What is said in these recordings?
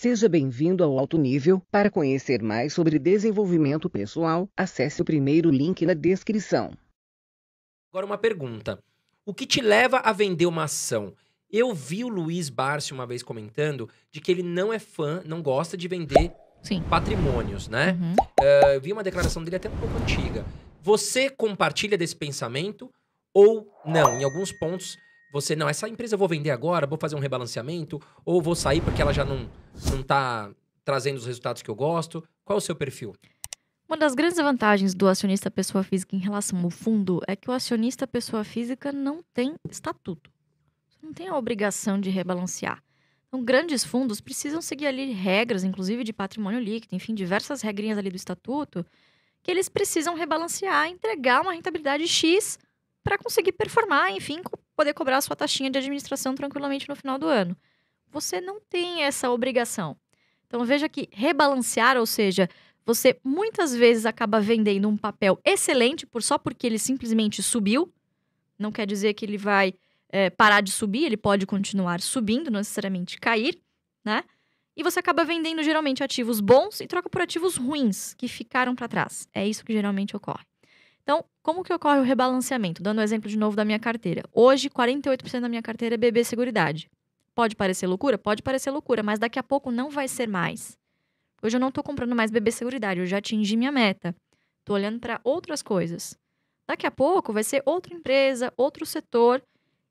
Seja bem-vindo ao Alto Nível. Para conhecer mais sobre desenvolvimento pessoal, acesse o primeiro link na descrição. Agora uma pergunta. O que te leva a vender uma ação? Eu vi o Luiz Barcio uma vez comentando de que ele não é fã, não gosta de vender Sim. patrimônios, né? Uhum. Uh, eu vi uma declaração dele até um pouco antiga. Você compartilha desse pensamento ou não? Em alguns pontos você, não, essa empresa eu vou vender agora, vou fazer um rebalanceamento, ou vou sair porque ela já não, não tá trazendo os resultados que eu gosto? Qual é o seu perfil? Uma das grandes vantagens do acionista pessoa física em relação ao fundo é que o acionista pessoa física não tem estatuto. Você não tem a obrigação de rebalancear. Então, grandes fundos precisam seguir ali regras, inclusive de patrimônio líquido, enfim, diversas regrinhas ali do estatuto, que eles precisam rebalancear, entregar uma rentabilidade X para conseguir performar, enfim, poder cobrar a sua taxinha de administração tranquilamente no final do ano. Você não tem essa obrigação. Então veja que rebalancear, ou seja, você muitas vezes acaba vendendo um papel excelente por só porque ele simplesmente subiu. Não quer dizer que ele vai é, parar de subir, ele pode continuar subindo, não necessariamente cair, né? E você acaba vendendo geralmente ativos bons e troca por ativos ruins que ficaram para trás. É isso que geralmente ocorre. Então, como que ocorre o rebalanceamento? Dando o um exemplo de novo da minha carteira. Hoje, 48% da minha carteira é BB Seguridade. Pode parecer loucura? Pode parecer loucura, mas daqui a pouco não vai ser mais. Hoje eu não estou comprando mais BB Seguridade, eu já atingi minha meta. Estou olhando para outras coisas. Daqui a pouco vai ser outra empresa, outro setor,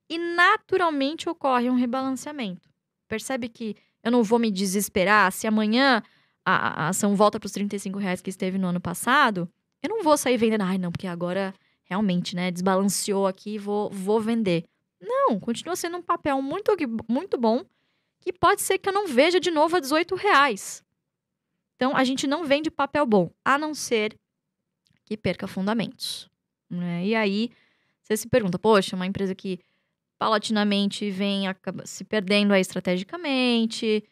e naturalmente ocorre um rebalanceamento. Percebe que eu não vou me desesperar se amanhã a, ação volta para os 35 reais que esteve no ano passado, eu não vou sair vendendo, ai não, porque agora realmente, né, desbalanceou aqui, vou, vou vender. Não, continua sendo um papel muito, muito bom que pode ser que eu não veja de novo a 18 reais. Então, a gente não vende papel bom, a não ser que perca fundamentos. Né? E aí, você se pergunta, poxa, uma empresa que paulatinamente vem se perdendo aí estrategicamente,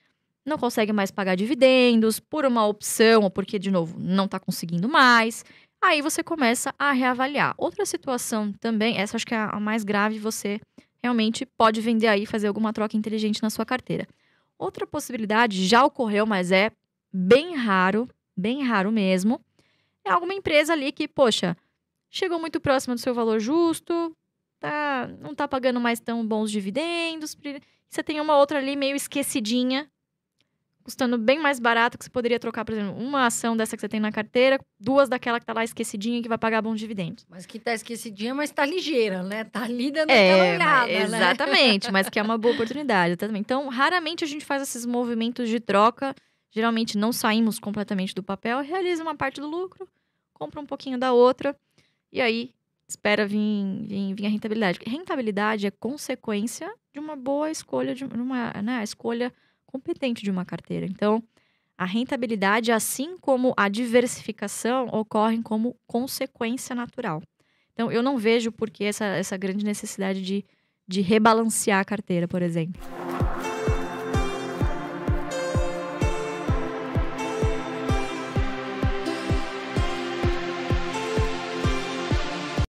não consegue mais pagar dividendos por uma opção ou porque, de novo, não está conseguindo mais. Aí você começa a reavaliar. Outra situação também, essa acho que é a mais grave, você realmente pode vender aí, fazer alguma troca inteligente na sua carteira. Outra possibilidade já ocorreu, mas é bem raro, bem raro mesmo. É alguma empresa ali que, poxa, chegou muito próximo do seu valor justo, tá, não tá pagando mais tão bons dividendos. Você tem uma outra ali meio esquecidinha custando bem mais barato que você poderia trocar, por exemplo, uma ação dessa que você tem na carteira, duas daquela que tá lá esquecidinha que vai pagar bons dividendos. Mas que tá esquecidinha, mas tá ligeira, né? Tá lida é, naquela é, olhada, né? Exatamente, né? mas que é uma boa oportunidade também. Então, raramente a gente faz esses movimentos de troca. Geralmente não saímos completamente do papel, realiza uma parte do lucro, compra um pouquinho da outra e aí espera vir, vir, vir a rentabilidade. Rentabilidade é consequência de uma boa escolha, de uma né, escolha competente de uma carteira. Então, a rentabilidade, assim como a diversificação, ocorrem como consequência natural. Então, eu não vejo por que essa, essa grande necessidade de, de rebalancear a carteira, por exemplo.